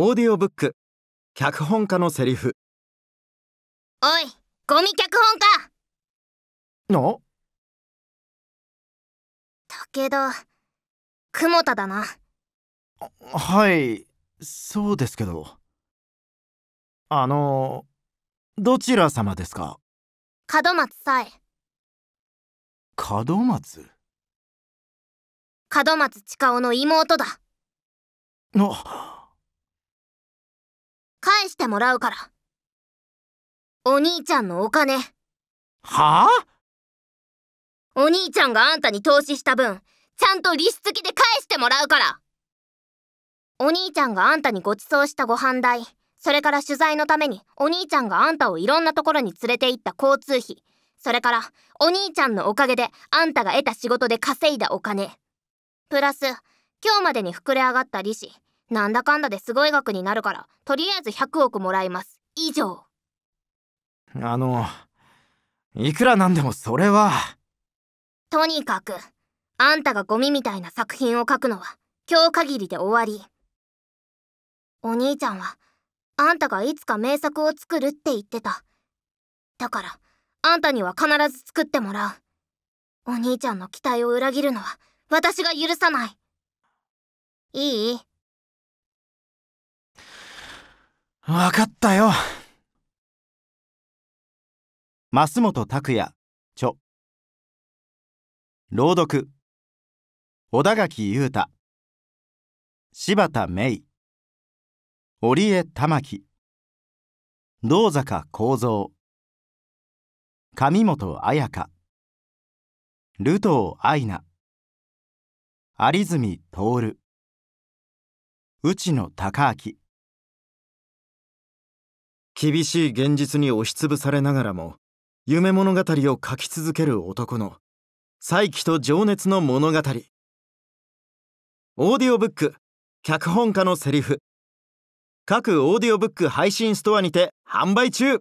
オーディオブック脚本家のセリフおいゴミ脚本家のなけど雲田だなはいそうですけどあのどちら様ですか門松さえ門松門松近尾の妹だなしてもらうから。お兄ちゃんのお金。はあお兄ちゃんがあんたに投資した分、ちゃんと利子付きで返してもらうからお兄ちゃんがあんたにご馳走したご飯代、それから取材のためにお兄ちゃんがあんたをいろんなところに連れて行った交通費、それからお兄ちゃんのおかげであんたが得た仕事で稼いだお金。プラス、今日までに膨れ上がった利子、なんだかんだですごい額になるからとりあえず100億もらいます以上あのいくらなんでもそれはとにかくあんたがゴミみたいな作品を書くのは今日限りで終わりお兄ちゃんはあんたがいつか名作を作るって言ってただからあんたには必ず作ってもらうお兄ちゃんの期待を裏切るのは私が許さないいい分かったよ増本拓也著朗読小田垣裕太柴田芽衣織江玉木道坂幸三上本彩香ルトー愛菜有泉徹内野隆明厳しい現実に押しつぶされながらも夢物語を書き続ける男の再起と情熱の物語オーディオブック脚本家のセリフ各オーディオブック配信ストアにて販売中